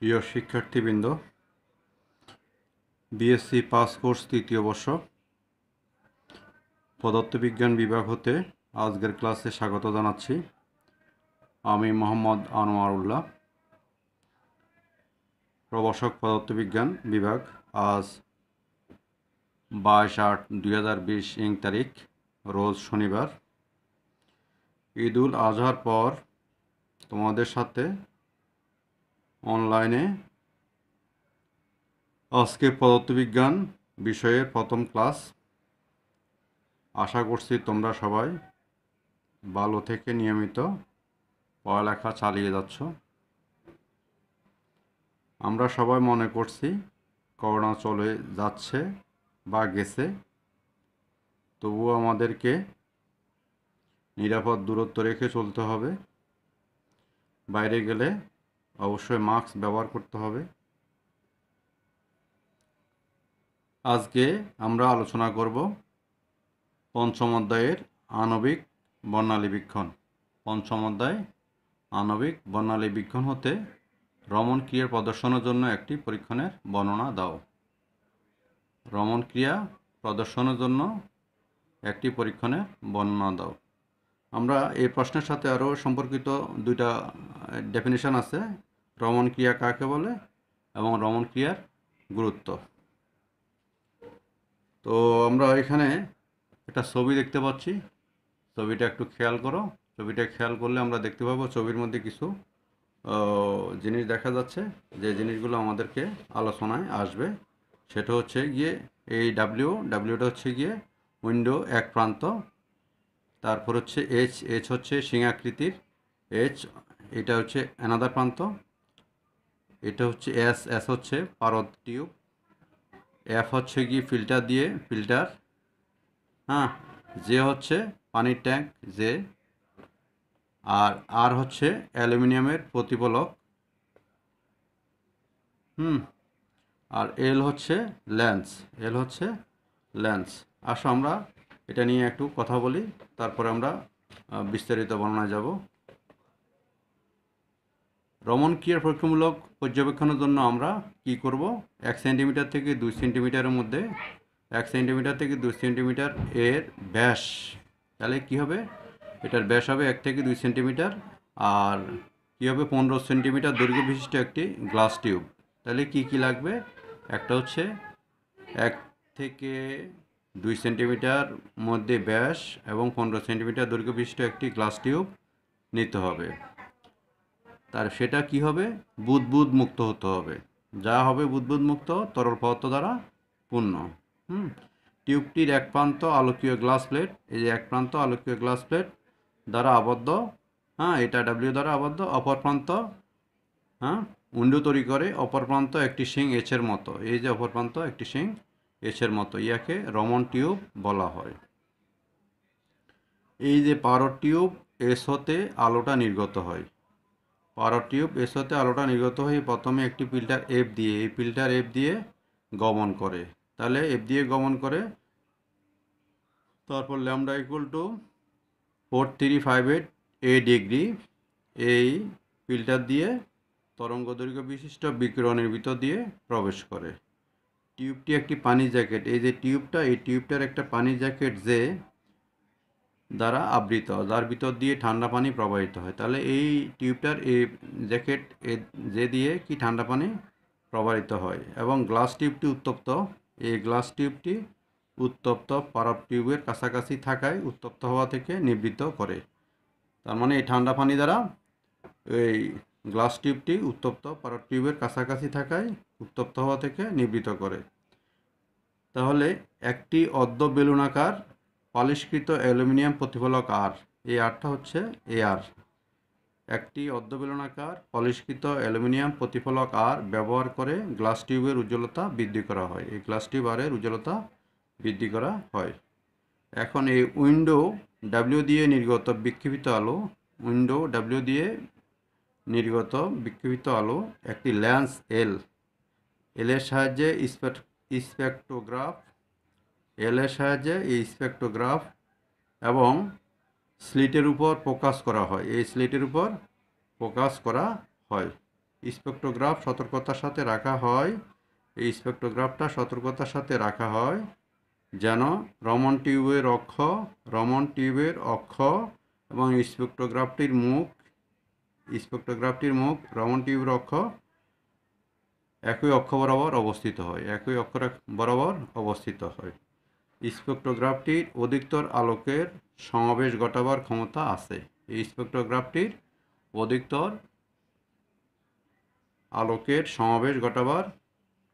প্রিয় শিক্ষার্থীবৃন্দ BSc pass course তৃতীয় বর্ষ পদার্থবিজ্ঞান বিভাগ হতে আজকের ক্লাসে স্বাগত জানাচ্ছি আমি মোহাম্মদ আনোয়ার উল্লাহ প্রবাসক পদার্থবিজ্ঞান বিভাগ আজ বাইশ আট দুই হাজার বিশ ইং তারিখ রোজ শনিবার ঈদুল আজহার পর তোমাদের সাথে অনলাইনে আজকে পদার্থবিজ্ঞান বিষয়ের প্রথম ক্লাস আশা করছি তোমরা সবাই ভালো থেকে নিয়মিত পড়ালেখা চালিয়ে যাচ্ছ আমরা সবাই মনে করছি করোনা চলে যাচ্ছে বা গেছে তবুও আমাদেরকে নিরাপদ দূরত্ব রেখে চলতে হবে বাইরে গেলে অবশ্যই মাস্ক ব্যবহার করতে হবে আজকে আমরা আলোচনা করব পঞ্চম অধ্যায়ের আণবিক বর্ণালিবীক্ষণ পঞ্চম অধ্যায় আণবিক বর্ণালিবীক্ষণ হতে রমন ক্রিয়ার প্রদর্শনের জন্য একটি পরীক্ষণের বর্ণনা দাও রমন ক্রিয়া প্রদর্শনের জন্য একটি পরীক্ষণের বর্ণনা দাও আমরা এই প্রশ্নের সাথে আরও সম্পর্কিত দুইটা ডেফিনেশান আছে রমন ক্রিয়া কাকে বলে এবং রমন ক্রিয়ার গুরুত্ব তো আমরা এখানে একটা ছবি দেখতে পাচ্ছি ছবিটা একটু খেয়াল করো ছবিটা খেয়াল করলে আমরা দেখতে পাবো ছবির মধ্যে কিছু জিনিস দেখা যাচ্ছে যে জিনিসগুলো আমাদেরকে আলোচনায় আসবে সেটা হচ্ছে গিয়ে এই ডাব্লিউ ডাব্লিউটা হচ্ছে গিয়ে উইন্ডো এক প্রান্ত তারপর হচ্ছে এইচ এইচ হচ্ছে সিংহাকৃতির এইচ এটা হচ্ছে অ্যানাদার প্রান্ত এটা হচ্ছে এস এস হচ্ছে পারদ টিউব এফ হচ্ছে কি ফিল্টার দিয়ে ফিল্টার হ্যাঁ জে হচ্ছে পানির ট্যাঙ্ক জে আর আর হচ্ছে অ্যালুমিনিয়ামের প্রতিফলক হুম আর এল হচ্ছে ল্যান্স এল হচ্ছে ল্যান্স আসো আমরা এটা নিয়ে একটু কথা বলি তারপরে আমরা বিস্তারিত বর্ণনা যাব রমন ক্রিয়ার পরীক্ষামূলক পর্যবেক্ষণের জন্য আমরা কি করব এক সেন্টিমিটার থেকে দুই সেন্টিমিটারের মধ্যে এক সেন্টিমিটার থেকে দুই সেন্টিমিটার এর ব্যাস তাহলে কি হবে এটার ব্যাস হবে এক থেকে দুই সেন্টিমিটার আর কী হবে পনেরো সেন্টিমিটার দৈর্ঘ্য বিশিষ্ট একটি গ্লাস টিউব তাহলে কি কি লাগবে একটা হচ্ছে এক থেকে দুই সেন্টিমিটার মধ্যে ব্যাস এবং পনেরো সেন্টিমিটার দৈর্ঘ্য বিশিষ্ট একটি গ্লাস টিউব নিতে হবে তার সেটা কি হবে বুধবুধ মুক্ত হতে হবে যা হবে বুধবুধ মুক্ত তরল পদার্থ দ্বারা পূর্ণ হুম টিউবটির এক প্রান্ত আলোকীয় গ্লাস প্লেট এই যে এক প্রান্ত আলোকীয় গ্লাস প্লেট দ্বারা আবদ্ধ হ্যাঁ এটা ডাব্লিউ দ্বারা আবদ্ধ অপর প্রান্ত হ্যাঁ উন্ডু তৈরি করে অপর প্রান্ত একটি সিং এছের মতো এই যে অপর প্রান্ত একটি সিং এছের মতো ইয়াকে রমন টিউব বলা হয় এই যে পারো টিউব এস হতে আলোটা নির্গত হয় পাওয়ার টিউব এর সাথে আলোটা নির্গত হয়ে প্রথমে একটি ফিল্টার এফ দিয়ে এই ফিল্টার এফ দিয়ে গমন করে তাহলে এফ দিয়ে গমন করে তারপর lambda equal to four three five eight A degree এই ফিল্টার দিয়ে তরঙ্গ দৈর্ঘ্য বিশিষ্ট বিকিরণের ভিতর দিয়ে প্রবেশ করে টিউবটি একটি পানি জ্যাকেট এই যে টিউবটা এই টিউবটার একটা পানি জ্যাকেট যে দ্বারা আবৃত যার ভিতর দিয়ে ঠান্ডা পানি প্রবাহিত হয় তাহলে এই টিউবটার এই জ্যাকেট যে দিয়ে কি ঠান্ডা পানি প্রবাহিত হয় এবং গ্লাস টিউবটি উত্তপ্ত এই গ্লাস টিউবটি উত্তপ্ত পারপ টিউবের কাছাকাছি থাকায় উত্তপ্ত হওয়া থেকে নিবৃত্ত করে তার মানে এই ঠান্ডা পানি দ্বারা এই গ্লাস টিউবটি উত্তপ্ত পারপ টিউবের কাছাকাছি থাকায় উত্তপ্ত হওয়া থেকে নিবৃত করে তাহলে একটি অর্ধ বেলুনাকার পালিশকৃত অ্যালুমিনিয়াম প্রতিফলক আর এই আরটা হচ্ছে এ আর একটি অর্ধবেলনাকার পলিশকৃত অ্যালুমিনিয়াম প্রতিফলক আর ব্যবহার করে গ্লাস টিউবের উজ্জ্বলতা বৃদ্ধি করা হয় এই গ্লাস টিউব আরের উজ্জ্বলতা বৃদ্ধি করা হয় এখন এই উইন্ডো ডাব্লিউ দিয়ে নির্গত বিক্ষিপ্ত আলো উইন্ডো ডাব্লিউ দিয়ে নির্গত বিক্ষিপ্ত আলো একটি ল্যান্স এল এলের সাহায্যে স্পেক্টোগ্রাফ এলের সাহায্যে এই স্পেক্টোগ্রাফ এবং স্লিটের উপর ফোকাস করা হয় এই স্লিটের উপর ফোকাস করা হয় স্পেক্টোগ্রাফ সতর্কতার সাথে রাখা হয় এই স্পেক্টোগ্রাফটা সতর্কতার সাথে রাখা হয় যেন রমন টিউবের অক্ষ রমন টিউবের অক্ষ এবং স্পেক্টোগ্রাফটির মুখ স্পেক্টোগ্রাফটির মুখ রমন টিউবের অক্ষ একই অক্ষ বরাবর অবস্থিত হয় একই অক্ষ বরাবর অবস্থিত হয় স্পেক্ট্রোগ্রাফটির অধিকতর আলোকের সমাবেশ ঘটাবার ক্ষমতা আছে এই স্পেক্ট্রোগ্রাফটির অধিকতর আলোকের সমাবেশ ঘটাবার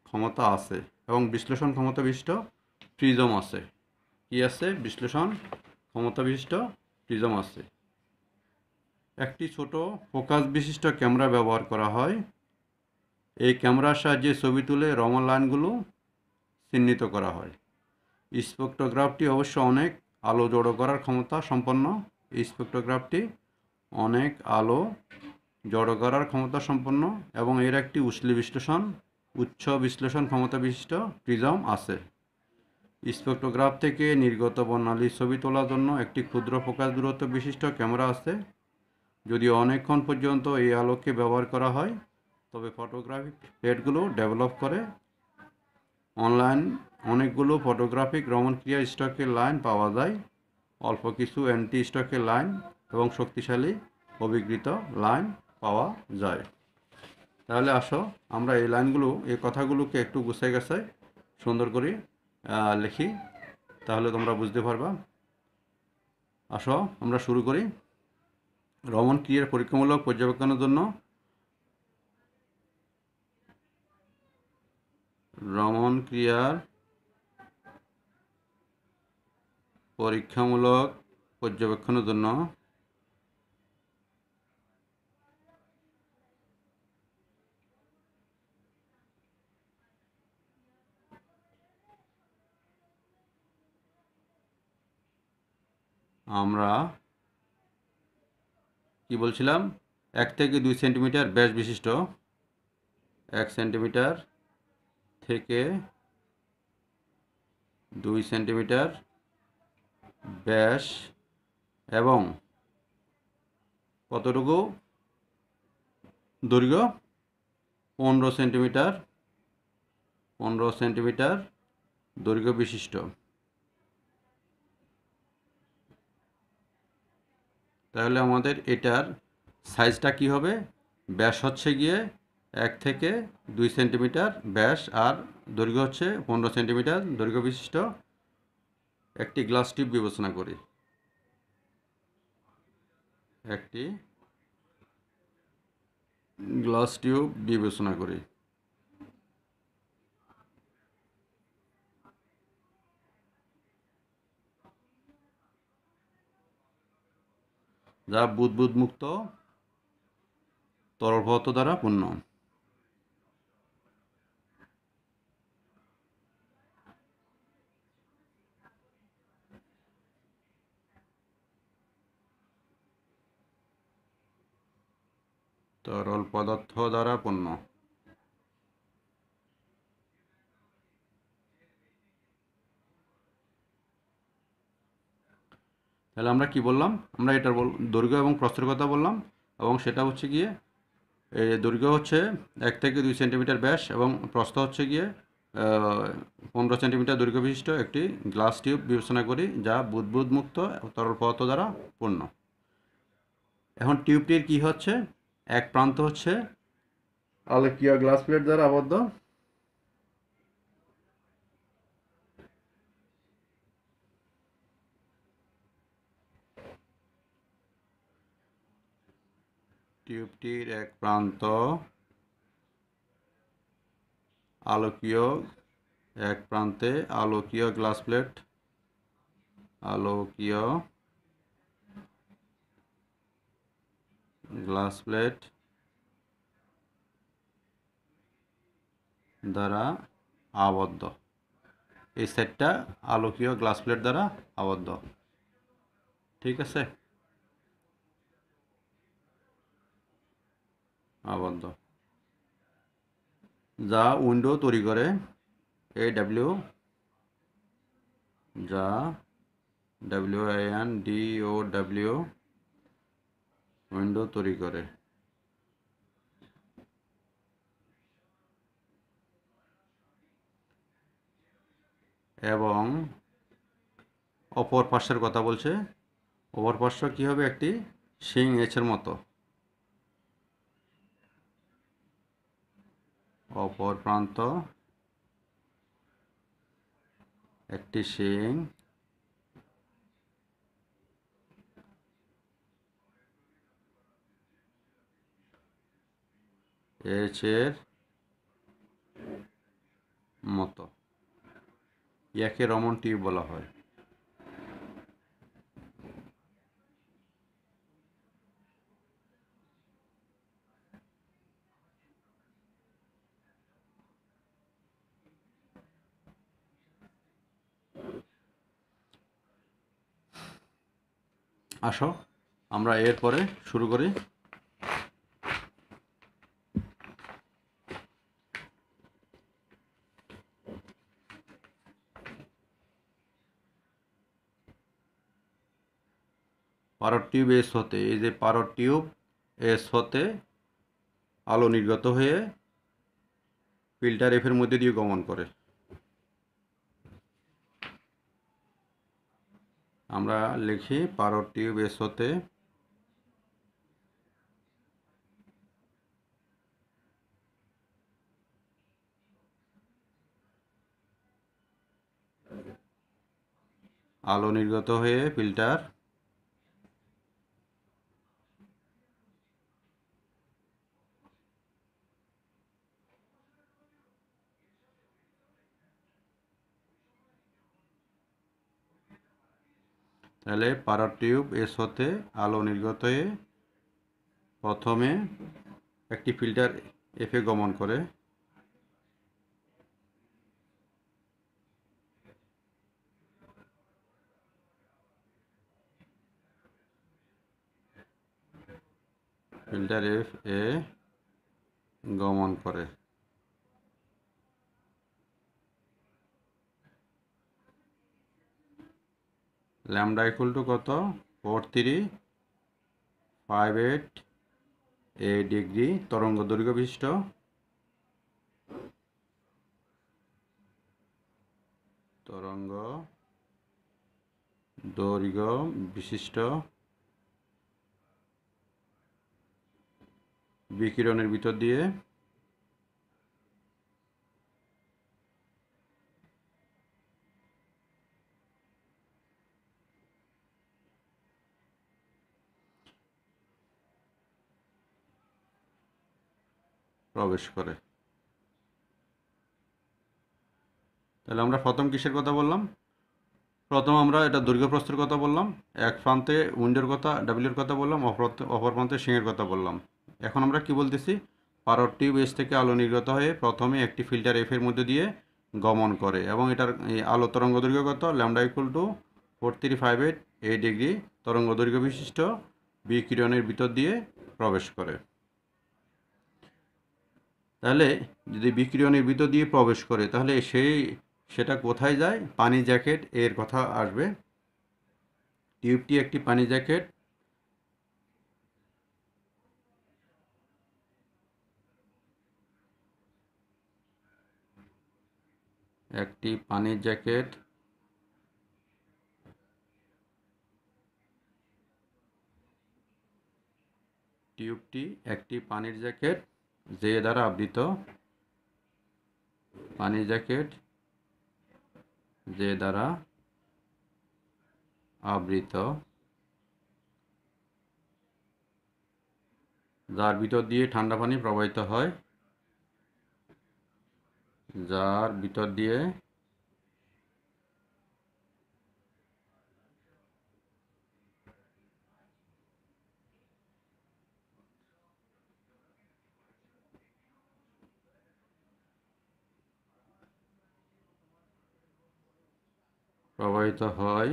ক্ষমতা আছে এবং বিশ্লেষণ ক্ষমতা বিশিষ্ট প্রিজম আছে কি আছে বিশ্লেষণ ক্ষমতা বিশিষ্ট প্রিজম আছে একটি ছোট ফোকাস বিশিষ্ট ক্যামেরা ব্যবহার করা হয় এই ক্যামেরার সাহায্যে ছবি তুলে রমন লাইনগুলো চিহ্নিত করা হয় স্পেক্টোগ্রাফটি অবশ্য অনেক আলো জড়ো করার ক্ষমতা সম্পন্ন স্পেক্টোগ্রাফটি অনেক আলো জড়ো করার ক্ষমতা সম্পন্ন এবং এর একটি উসলি বিশ্লেষণ উচ্চ বিশ্লেষণ ক্ষমতা বিশিষ্ট প্রিজম আছে স্পেক্টোগ্রাফ থেকে নির্গত বর্ণালী ছবি তোলার জন্য একটি ক্ষুদ্র ফোকাস দূরত্ব বিশিষ্ট ক্যামেরা আছে যদি অনেকক্ষণ পর্যন্ত এই আলোকে ব্যবহার করা হয় তবে ফটোগ্রাফি প্লেটগুলো ডেভেলপ করে অনলাইন অনেকগুলো ফটোগ্রাফিক ক্রিয়া স্টকের লাইন পাওয়া যায় অল্প কিছু অ্যান্টি স্টকের লাইন এবং শক্তিশালী অভিকৃত লাইন পাওয়া যায় তাহলে আসো আমরা এই লাইনগুলো এই কথাগুলোকে একটু গুছাই গাছাই সুন্দর করে লিখি তাহলে তোমরা বুঝতে পারবা আসো আমরা শুরু করি রমন ক্রিয়ার পরীক্ষামূলক পর্যবেক্ষণের জন্য রমন ক্রিয়ার পরীক্ষামূলক পর্যবেক্ষণের জন্য আমরা কি বলছিলাম এক থেকে দুই সেন্টিমিটার ব্যাস বিশিষ্ট এক সেন্টিমিটার থেকে দুই সেন্টিমিটার ব্যাস এবং কতটুকু দৈর্ঘ্য পনেরো সেন্টিমিটার পনেরো সেন্টিমিটার দৈর্ঘ্য বিশিষ্ট তাহলে আমাদের এটার সাইজটা কি হবে ব্যাস হচ্ছে গিয়ে এক থেকে দুই সেন্টিমিটার ব্যাস আর দৈর্ঘ্য হচ্ছে পনেরো সেন্টিমিটার দৈর্ঘ্য বিশিষ্ট একটি গ্লাস টিউব বিবেচনা করি একটি গ্লাস টিউব বিবেচনা করি যা বুদবুদ মুক্ত তরল পদার্থ দ্বারা পূর্ণ তরল পদার্থ দ্বারা পণ্য তাহলে আমরা কি বললাম আমরা এটার দৈর্ঘ্য এবং প্রস্তের কথা বললাম এবং সেটা হচ্ছে গিয়ে দৈর্ঘ্য হচ্ছে এক থেকে দুই সেন্টিমিটার ব্যাস এবং প্রস্থ হচ্ছে গিয়ে পনেরো সেন্টিমিটার দৈর্ঘ্য বিশিষ্ট একটি গ্লাস টিউব বিবেচনা করি যা বুদবুদ মুক্ত তরল পদার্থ দ্বারা পূর্ণ এখন টিউবটির কি হচ্ছে এক প্রান্ত হচ্ছে আলোকীয় গ্লাস প্লেট দ্বারা আবদ্ধ টিউবটির এক প্রান্ত আলোকীয় এক প্রান্তে আলোকীয় গ্লাস প্লেট আলোকীয় গ্লাস প্লেট দ্বারা আবদ্ধ এই সেটটা আলোকীয় গ্লাস প্লেট দ্বারা আবদ্ধ ঠিক আছে আবদ্ধ যা উইন্ডো তৈরি করে এ ডাব্লিউ যা W I N D O W window তৈরি করে এবং অপর পার্শ্বের কথা বলছে অপর পার্শ্ব কী হবে একটি শিং এছের মতো অপর প্রান্ত একটি শিং এইচ এর মতো ইয়াকে রমন টিউব বলা হয় আসো আমরা এরপরে শুরু করি পারর টিউব এস হতে এই যে পারোর টিউব এস হতে আলো নির্গত হয়ে ফিল্টার এফের মধ্যে দিয়ে গমন করে আমরা লিখি পারোর টিউব এস হতে আলো নির্গত হয়ে ফিল্টার তাহলে পারাটিউব এস হতে আলো নির্গত হয়ে প্রথমে একটি ফিল্টার এফে গমন করে ফিল্টার এফ এ গমন করে ল্যামডা ইকুয়াল টু কত four three five eight A degree তরঙ্গ দৈর্ঘ্য বিশিষ্ট তরঙ্গ দৈর্ঘ্য বিশিষ্ট বিকিরণের ভিতর দিয়ে প্রবেশ করে তাহলে আমরা প্রথম কিসের কথা বললাম প্রথম আমরা এটা দৈর্ঘ্যপ্রস্থের কথা বললাম এক প্রান্তে উইন্ডোর কথা ডাব্লিউর কথা বললাম অপর অপর প্রান্তে সিংয়ের কথা বললাম এখন আমরা কি বলতেছি পারর টিউব এস থেকে আলো নির্গত হয়ে প্রথমে একটি ফিল্টার এফের মধ্যে দিয়ে গমন করে এবং এটার আলো তরঙ্গ দৈর্ঘ্য কত lambda equal to four three five eight eight degree তরঙ্গ দৈর্ঘ্য বিশিষ্ট বিকিরণের ভিতর দিয়ে প্রবেশ করে তাহলে যদি বিক্রিয়নের ভিতর দিয়ে প্রবেশ করে তাহলে সেই সেটা কোথায় যায় পানি জ্যাকেট এর কথা আসবে টিউবটি একটি পানি জ্যাকেট একটি পানির জ্যাকেট টিউবটি একটি পানির জ্যাকেট যে দ্বারা আবৃত পানি জ্যাকেট যে দ্বারা আবৃত যার ভিতর দিয়ে ঠান্ডা পানি প্রবাহিত হয় যার ভিতর দিয়ে প্রবাহিত হয়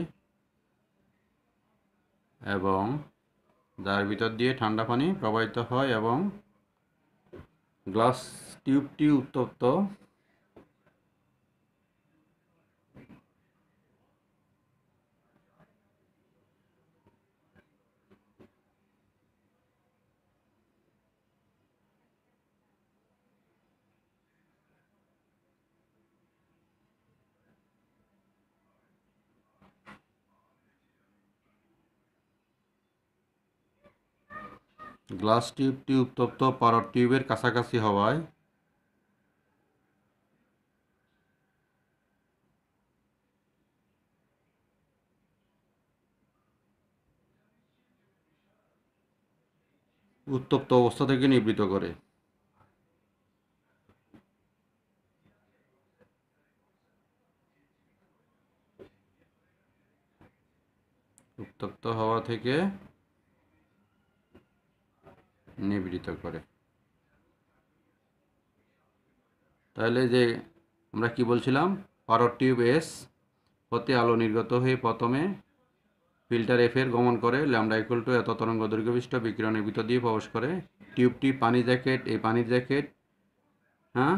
এবং যার ভিতর দিয়ে ঠান্ডা পানি প্রবাহিত হয় এবং গ্লাস টিউবটি উত্তপ্ত গ্লাস টিউবটি উত্তপ্ত পারদ টিউবের কাছাকাছি হওয়ায় উত্তপ্ত অবস্থা থেকে নিবৃত করে উত্তপ্ত হওয়া থেকে নিবৃত করে তাহলে যে আমরা কি বলছিলাম পারর টিউব এস হতে আলো নির্গত হয়ে প্রথমে ফিল্টার এফের গমন করে ল্যামডা ইকুয়াল টু এত তরঙ্গ দৈর্ঘ্যবিষ্ট বিকিরণের ভিতর দিয়ে প্রবেশ করে টিউবটি পানি জ্যাকেট এই পানির জ্যাকেট হ্যাঁ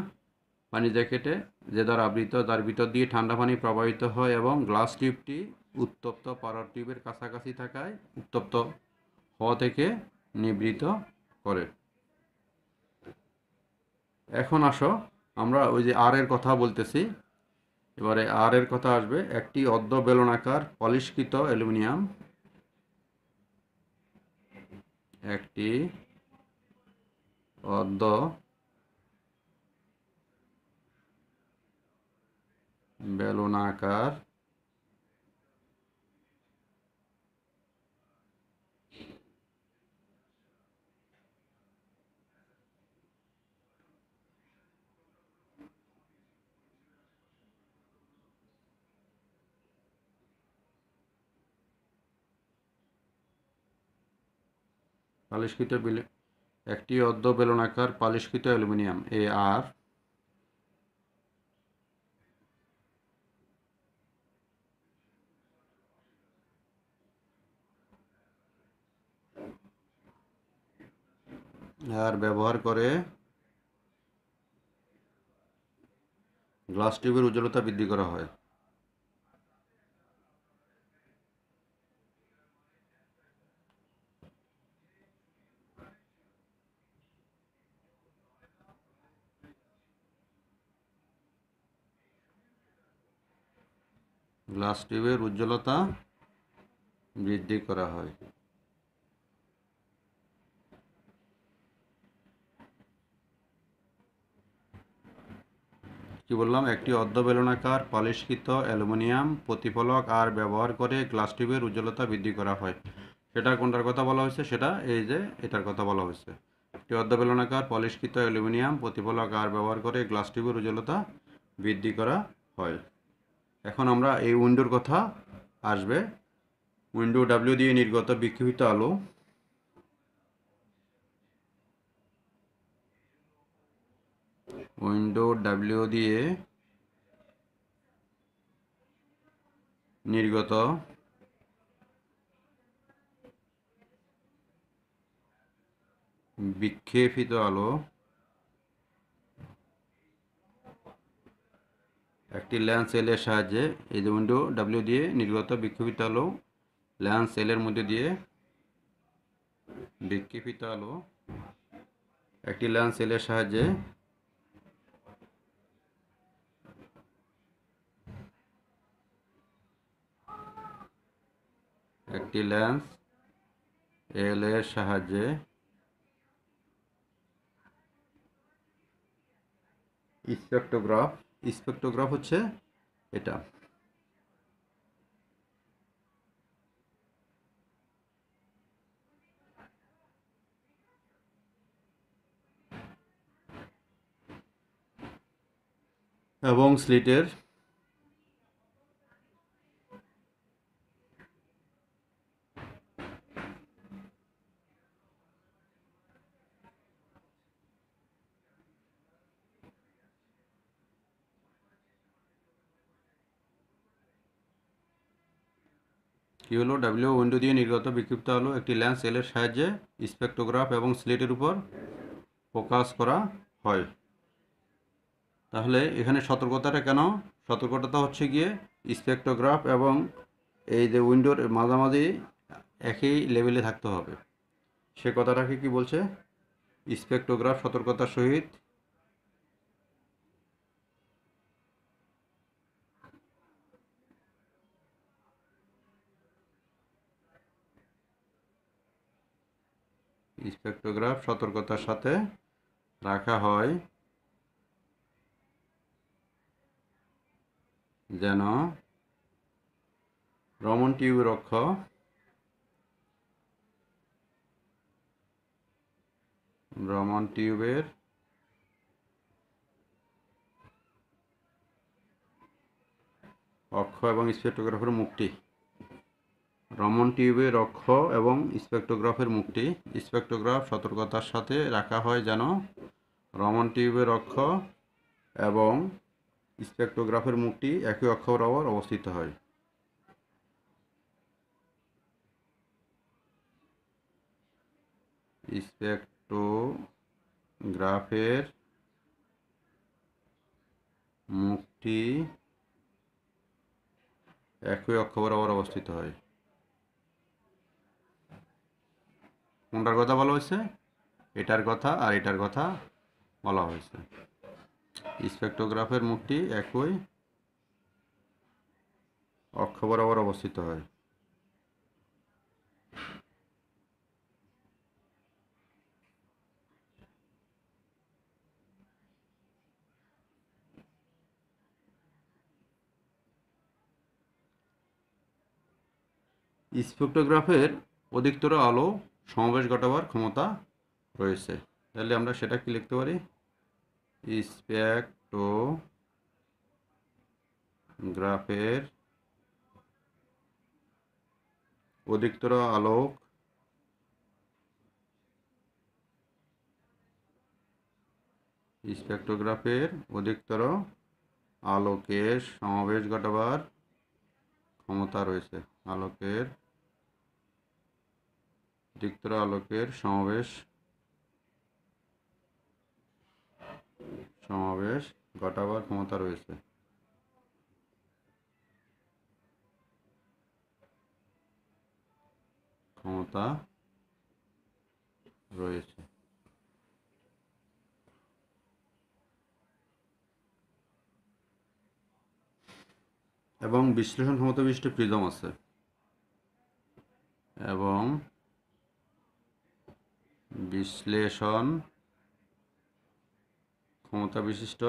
পানি জ্যাকেটে যে দ্বারা আবৃত তার ভিতর দিয়ে ঠান্ডা পানি প্রবাহিত হয় এবং গ্লাস টিউবটি উত্তপ্ত পাওয়ার টিউবের কাছাকাছি থাকায় উত্তপ্ত হওয়া থেকে নিবৃত করে এখন আসো আমরা ওই যে আর এর কথা বলতেছি এবারে আর এর কথা আসবে একটি অর্ধ বেলনাকার পলিশকৃত অ্যালুমিনিয়াম একটি অর্ধ বেলনাকার পালিশকৃত একটি অর্ধ বেলনাকার পালিশকৃত অ্যালুমিনিয়াম এ আর আর ব্যবহার করে গ্লাস টিউবের উজ্জ্বলতা বৃদ্ধি করা হয় গ্লাস টিউবের উজ্জ্বলতা বৃদ্ধি করা হয় কি বললাম একটি অর্ধবেলনাকার পালিশকৃত অ্যালুমিনিয়াম প্রতিফলক আর ব্যবহার করে গ্লাস টিউবের উজ্জ্বলতা বৃদ্ধি করা হয় সেটা কোনটার কথা বলা হয়েছে সেটা এই যে এটার কথা বলা হয়েছে একটি অর্ধবেলনাকার পলিশকৃত অ্যালুমিনিয়াম প্রতিফলক আর ব্যবহার করে গ্লাস টিউবের উজ্জ্বলতা বৃদ্ধি করা হয় এখন আমরা এই উইন্ডোর কথা আসবে উইন্ডো ডাব্লিউ দিয়ে নির্গত বিক্ষিপ্ত আলো উইন্ডো ডাব্লিউ দিয়ে নির্গত বিক্ষেপিত আলো একটি ল্যান্স এলের সাহায্যে এই যে উইন্ডো ডাব্লিউ দিয়ে নির্গত বিক্ষোভিত আলো ল্যান্স এলের মধ্যে দিয়ে বিক্ষিপিত আলো একটি ল্যান্স এলের সাহায্যে একটি ল্যান্স এল এর সাহায্যে স্পেক্টোগ্রাফ স্পেক্টোগ্রাফ হচ্ছে এটা এবং স্লিটের হলো ডাব্লিউ উইন্ডো দিয়ে নির্গত বিক্ষিপ্ত আলো একটি ল্যান্স এলের সাহায্যে স্পেক্টোগ্রাফ এবং স্লেটের উপর প্রকাশ করা হয় তাহলে এখানে সতর্কতাটা কেন সতর্কতা হচ্ছে গিয়ে স্পেক্টোগ্রাফ এবং এই যে উইন্ডোর মাঝামাঝি একই লেভেলে থাকতে হবে সে কথাটাকে কি বলছে স্পেক্টোগ্রাফ সতর্কতার সহিত স্পেক্টোগ্রাফ সতর্কতার সাথে রাখা হয় যেন রমন টিউব রক্ষ রমন টিউবের অক্ষ এবং স্পেক্টোগ্রাফের মুক্তি রমন টিউবের রক্ষ এবং স্পেক্টোগ্রাফের মুখটি স্পেক্টোগ্রাফ সতর্কতার সাথে রাখা হয় যেন রমন টিউবের রক্ষ এবং স্পেক্টোগ্রাফের মুখটি একই অক্ষ বরাবর অবস্থিত হয় স্পেক্টোগ্রাফের মুখটি একই অক্ষ বরাবর অবস্থিত হয় কোনটার কথা বলা হয়েছে এটার কথা আর এটার কথা বলা হয়েছে স্পেক্টোগ্রাফের মুখটি একই অক্ষ বরাবর অবস্থিত হয় স্পেক্টোগ্রাফের অধিকতর আলো সমাবেশ ঘটাবার ক্ষমতা রয়েছে তাহলে আমরা সেটা কি লিখতে পারি গ্রাফের অধিকতর আলোক স্পেক্টোগ্রাফের অধিকতর আলোকের সমাবেশ ঘটাবার ক্ষমতা রয়েছে আলোকের যুক্তরা আলোকের সমাবেশ সমাবেশ ঘটাবার ক্ষমতা রয়েছে ক্ষমতা রয়েছে এবং বিশ্লেষণ ক্ষমতা বিশিষ্ট প্রিজম আছে এবং বিশ্লেষণ ক্ষমতা বিশিষ্ট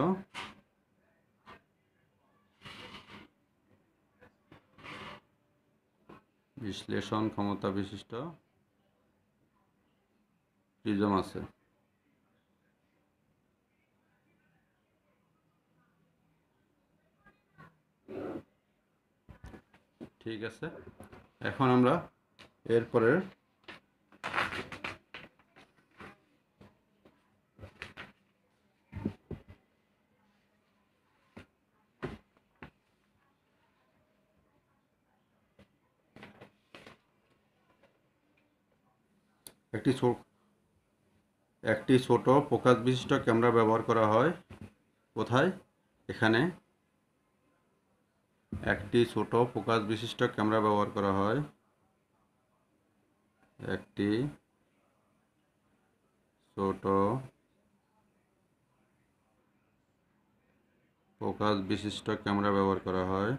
বিশ্লেষণ ক্ষমতা বিশিষ্ট প্রিজম আছে ঠিক আছে এখন আমরা এরপরের একটি একটি ছোট ফোকাস বিশিষ্ট ক্যামেরা ব্যবহার করা হয় কোথায় এখানে একটি ছোট ফোকাস বিশিষ্ট ক্যামেরা ব্যবহার করা হয় একটি ছোট ফোকাস বিশিষ্ট ক্যামেরা ব্যবহার করা হয়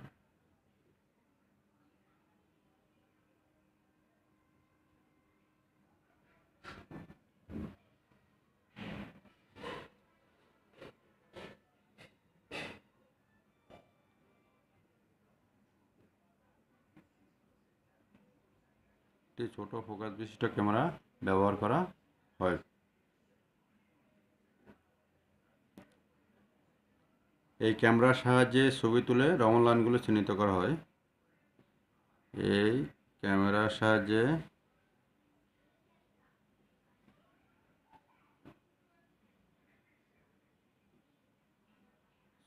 একটি ছোট ফোকাস বিশিষ্ট ক্যামেরা ব্যবহার করা হয় এই ক্যামেরার সাহায্যে ছবি তুলে লাইনগুলো চিহ্নিত করা হয় এই ক্যামেরার সাহায্যে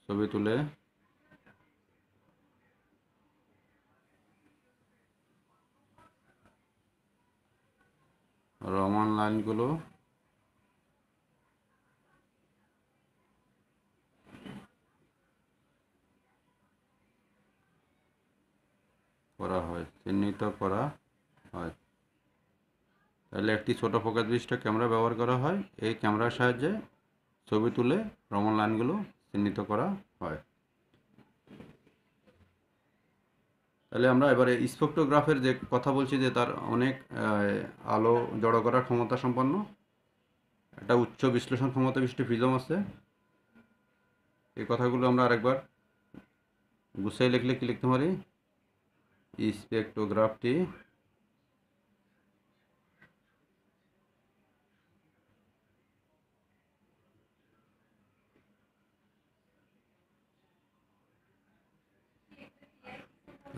ছবি তুলে রমান লাইনগুলো করা হয় চিহ্নিত করা হয় তাহলে একটি ছোট ফোকাস বিশিষ্ট ক্যামেরা ব্যবহার করা হয় এই ক্যামেরার সাহায্যে ছবি তুলে রমন লাইনগুলো চিহ্নিত করা হয় তাহলে আমরা এবারে স্পেক্টোগ্রাফের যে কথা বলছি যে তার অনেক আলো জড়ো করার ক্ষমতা সম্পন্ন একটা উচ্চ বিশ্লেষণ ক্ষমতা বিশিষ্ট ফিজম আছে এই কথাগুলো আমরা আরেকবার গুছাই লিখলে কি লিখতে পারি স্পেক্টোগ্রাফটি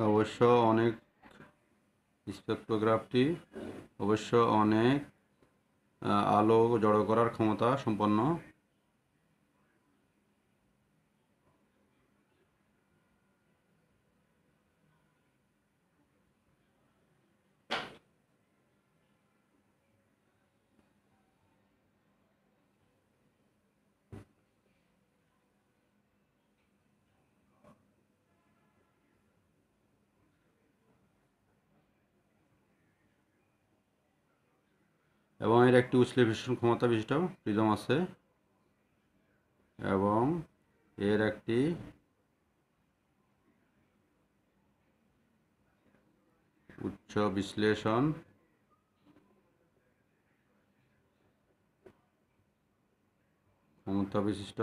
অবশ্য অনেক স্পেক্ট্রোগ্রাফটি অবশ্য অনেক আলো জড়ো করার ক্ষমতা সম্পন্ন এবং এর একটি উচ্চলেভিশন ক্ষমতা বিশিষ্ট প্রিজম আছে এবং এর একটি উচ্চ বিশ্লেষণ ক্ষমতা বিশিষ্ট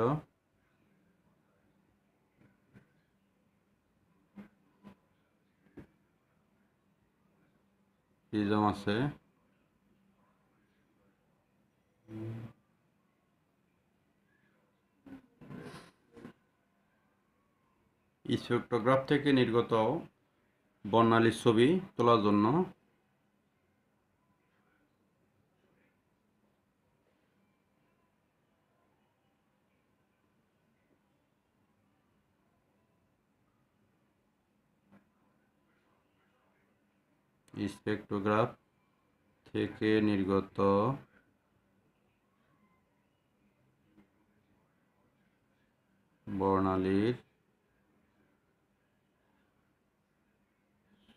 প্রিজম আছে স্পেক্টোগ্রাফ থেকে নির্গত বর্ণালীর ছবি তোলার জন্য স্পেক্টোগ্রাফ থেকে নির্গত বর্ণালীর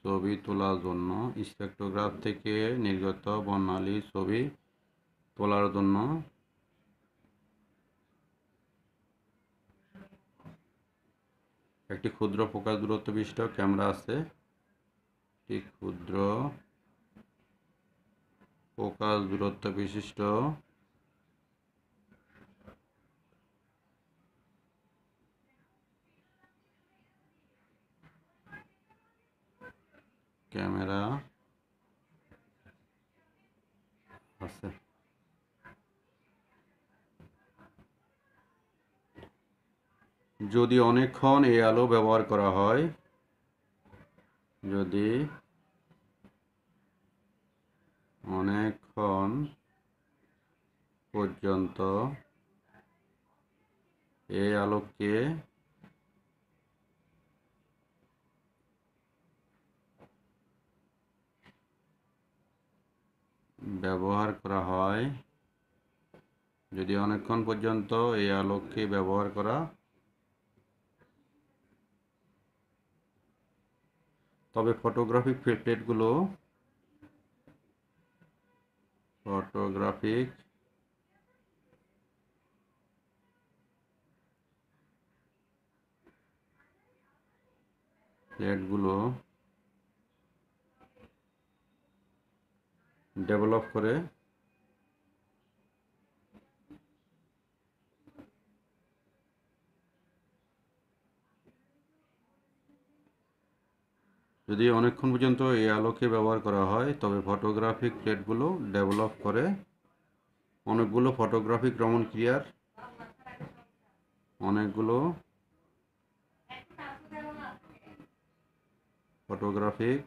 ছবি তোলার জন্য স্পেক্টোগ্রাফ থেকে নির্গত বর্ণালীর ছবি তোলার জন্য একটি ক্ষুদ্র প্রকাশ দূরত্ব বিশিষ্ট ক্যামেরা আছে একটি ক্ষুদ্র প্রকাশ দূরত্ব বিশিষ্ট ক্যামেরা আছে যদি অনেকক্ষণ এই আলো ব্যবহার করা হয় যদি অনেকক্ষণ পর্যন্ত এই আলোকে ব্যবহার করা হয় যদি অনেকক্ষণ পর্যন্ত এই আলোককে ব্যবহার করা তবে ফটোগ্রাফিক প্লেটগুলো ফটোগ্রাফিক প্লেটগুলো ডেভেলপ করে যদি অনেকক্ষণ পর্যন্ত এই আলোকে ব্যবহার করা হয় তবে ফটোগ্রাফিক প্লেটগুলো ডেভেলপ করে অনেকগুলো ফটোগ্রাফিক রমন ক্রিয়ার অনেকগুলো ফটোগ্রাফিক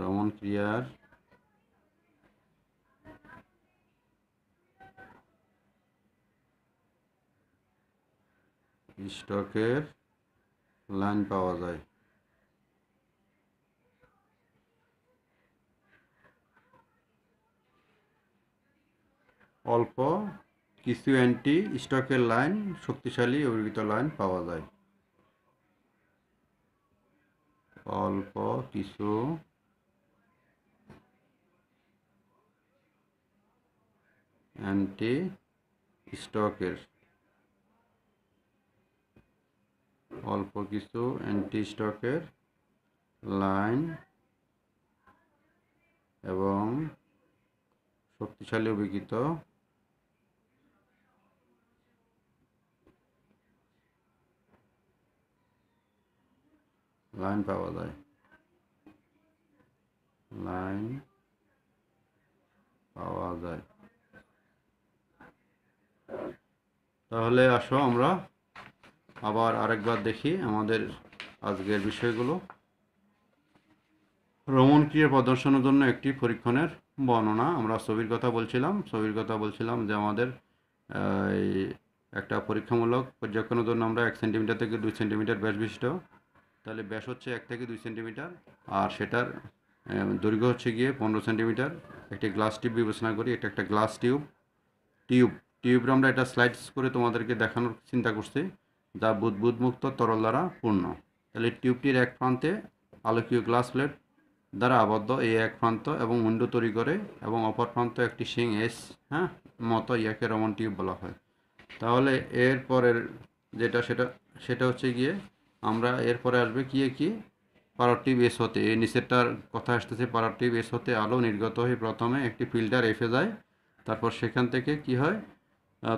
রমন ক্রিয়ার স্টকের লাইন পাওয়া যায় অল্প কিছু অ্যান্টি স্টকের লাইন শক্তিশালী অভিগিত লাইন পাওয়া যায় অল্প কিছু অ্যান্টি স্টকের অল্প কিছু অ্যান্টি স্টকের লাইন এবং শক্তিশালী অভিজ্ঞিত লাইন পাওয়া যায় লাইন পাওয়া যায় তাহলে আসো আমরা আবার আরেকবার দেখি আমাদের আজকের বিষয়গুলো ভ্রমণ ক্রিয়া প্রদর্শনের জন্য একটি পরীক্ষণের বর্ণনা আমরা ছবির কথা বলছিলাম ছবির কথা বলছিলাম যে আমাদের একটা পরীক্ষামূলক পর্যবেক্ষণের জন্য আমরা এক সেন্টিমিটার থেকে দুই সেন্টিমিটার ব্যাস বিশিষ্ট তাহলে ব্যাস হচ্ছে এক থেকে দুই সেন্টিমিটার আর সেটার দৈর্ঘ্য হচ্ছে গিয়ে পনেরো সেন্টিমিটার একটি গ্লাস টিউব বিবেচনা করি এটা একটা গ্লাস টিউব টিউব টিউবের আমরা এটা স্লাইডস করে তোমাদেরকে দেখানোর চিন্তা করছি যা বুদবুদমুক্ত তরল দ্বারা পূর্ণ তাহলে টিউবটির এক প্রান্তে আলোকীয় গ্লাস প্লেট দ্বারা আবদ্ধ এই এক প্রান্ত এবং উইন্ডো তৈরি করে এবং অপর প্রান্ত একটি সিং এস হ্যাঁ মতো ইয়াকে রমন টিউব বলা হয় তাহলে এর পরের যেটা সেটা সেটা হচ্ছে গিয়ে আমরা এরপরে আসবে কি কি টিউব এস হতে এই নিচেরটার কথা আসতেছে টিউব এস হতে আলো নির্গত হয়ে প্রথমে একটি ফিল্টার এফে যায় তারপর সেখান থেকে কি হয়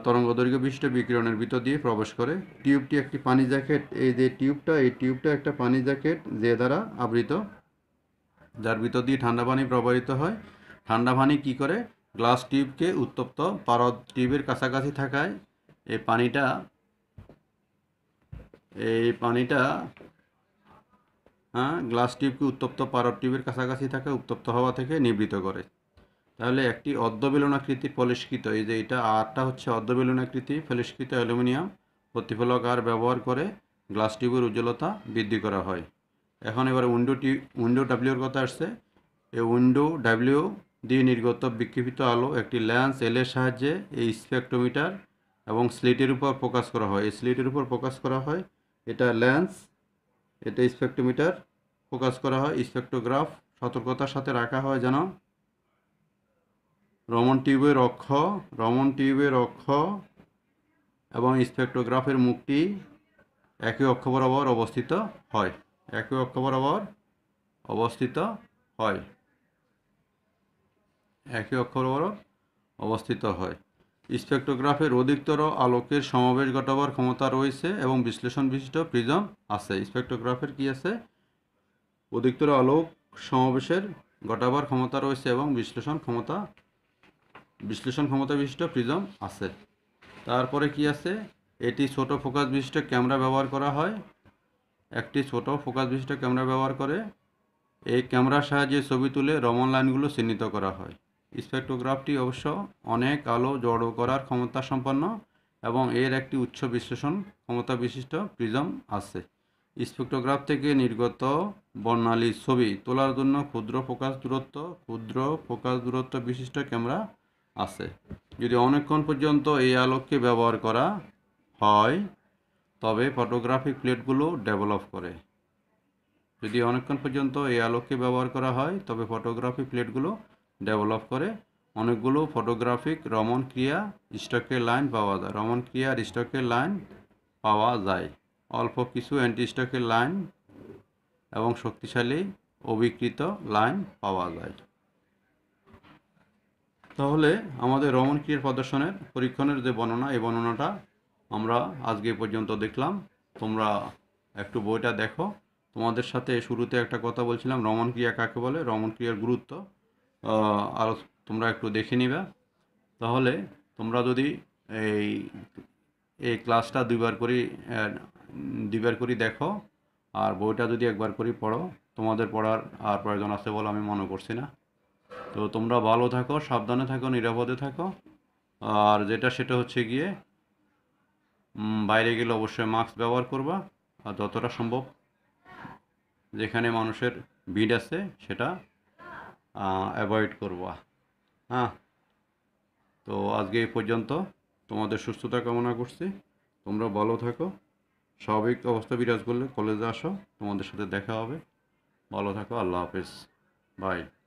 তরঙ্গ দৈর্ঘ্য বিশিষ্ট বিকিরণের ভিতর দিয়ে প্রবেশ করে টিউবটি একটি পানি জ্যাকেট এই যে টিউবটা এই টিউবটা একটা পানি জ্যাকেট যে দ্বারা আবৃত যার ভিতর দিয়ে ঠান্ডা পানি প্রবাহিত হয় ঠান্ডা পানি কি করে গ্লাস টিউবকে উত্তপ্ত পারদ টিউবের কাছাকাছি থাকায় এই পানিটা এই পানিটা হ্যাঁ গ্লাস টিউবকে উত্তপ্ত পারদ টিউবের কাছাকাছি থাকায় উত্তপ্ত হওয়া থেকে নিবৃত করে তাহলে একটি অর্ধবেলুনাকৃতি পলিষ্কৃত এই যে এটা আরটা হচ্ছে অর্ধবেলুনাকৃতি পলিষ্কৃত অ্যালুমিনিয়াম প্রতিফলক আর ব্যবহার করে গ্লাস টিউবের উজ্জ্বলতা বৃদ্ধি করা হয় এখন এবার উইন্ডো টি উইন্ডো ডাব্লিউর কথা আসছে এই উইন্ডো ডাব্লিউ দিয়ে নির্গত বিক্ষিপ্ত আলো একটি ল্যান্স এলের সাহায্যে এই স্পেকট্রোমিটার এবং স্লিটের উপর ফোকাস করা হয় এই স্লিটের উপর ফোকাস করা হয় এটা ল্যান্স এটা স্পেকট্রোমিটার ফোকাস করা হয় স্পেকট্রোগ্রাফ সতর্কতার সাথে রাখা হয় যেন রমন টিউবের অক্ষ রমন টিউবের অক্ষ এবং স্পেক্ট্রোগ্রাফের মুখটি একই অক্ষ বরাবর অবস্থিত হয় একই অক্ষ বরাবর অবস্থিত হয় একই অক্ষ বরাবর অবস্থিত হয় স্পেক্ট্রোগ্রাফের অধিকতর আলোকের সমাবেশ ঘটাবার ক্ষমতা রয়েছে এবং বিশ্লেষণ বিশিষ্ট প্রিজম আছে স্পেক্ট্রোগ্রাফের কি আছে অধিকতর আলোক সমাবেশের ঘটাবার ক্ষমতা রয়েছে এবং বিশ্লেষণ ক্ষমতা বিশ্লেষণ ক্ষমতা বিশিষ্ট প্রিজম আছে তারপরে কি আছে এটি ছোট ফোকাস বিশিষ্ট ক্যামেরা ব্যবহার করা হয় একটি ছোট ফোকাস বিশিষ্ট ক্যামেরা ব্যবহার করে এই ক্যামেরার সাহায্যে ছবি তুলে রমন লাইনগুলো চিহ্নিত করা হয় স্পেক্ট্রোগ্রাফটি অবশ্য অনেক আলো জড়ো করার ক্ষমতা সম্পন্ন এবং এর একটি উচ্চ বিশ্লেষণ ক্ষমতা বিশিষ্ট প্রিজম আছে স্পেক্ট্রোগ্রাফ থেকে নির্গত বর্ণালী ছবি তোলার জন্য ক্ষুদ্র ফোকাস দূরত্ব ক্ষুদ্র ফোকাস দূরত্ব বিশিষ্ট ক্যামেরা আছে যদি অনেকক্ষণ পর্যন্ত এই আলোককে ব্যবহার করা হয় তবে ফটোগ্রাফিক প্লেটগুলো ডেভেলপ করে যদি অনেকক্ষণ পর্যন্ত এই আলোককে ব্যবহার করা হয় তবে ফটোগ্রাফিক প্লেটগুলো ডেভেলপ করে অনেকগুলো ফটোগ্রাফিক রমন ক্রিয়া স্টকের লাইন পাওয়া যায় রমন ক্রিয়ার স্টকের লাইন পাওয়া যায় অল্প কিছু অ্যান্টি স্টকের লাইন এবং শক্তিশালী অবিকৃত লাইন পাওয়া যায় তাহলে আমাদের রমন ক্রিয়ার প্রদর্শনের পরীক্ষণের যে বর্ণনা এই বর্ণনাটা আমরা আজকে পর্যন্ত দেখলাম তোমরা একটু বইটা দেখো তোমাদের সাথে শুরুতে একটা কথা বলছিলাম রমন ক্রিয়া কাকে বলে রমন ক্রিয়ার গুরুত্ব আরও তোমরা একটু দেখে নিবে তাহলে তোমরা যদি এই এই ক্লাসটা দুইবার করি দুইবার করি দেখো আর বইটা যদি একবার করি পড়ো তোমাদের পড়ার আর প্রয়োজন আছে বলে আমি মনে করছি না তো তোমরা ভালো থাকো সাবধানে থাকো নিরাপদে থাকো আর যেটা সেটা হচ্ছে গিয়ে বাইরে গেলে অবশ্যই মাস্ক ব্যবহার করবা আর যতটা সম্ভব যেখানে মানুষের ভিড় আছে সেটা অ্যাভয়েড করবা হ্যাঁ তো আজকে এই পর্যন্ত তোমাদের সুস্থতা কামনা করছি তোমরা ভালো থাকো স্বাভাবিক অবস্থা বিরাজ করলে কলেজে আসো তোমাদের সাথে দেখা হবে ভালো থাকো আল্লাহ হাফেজ বাই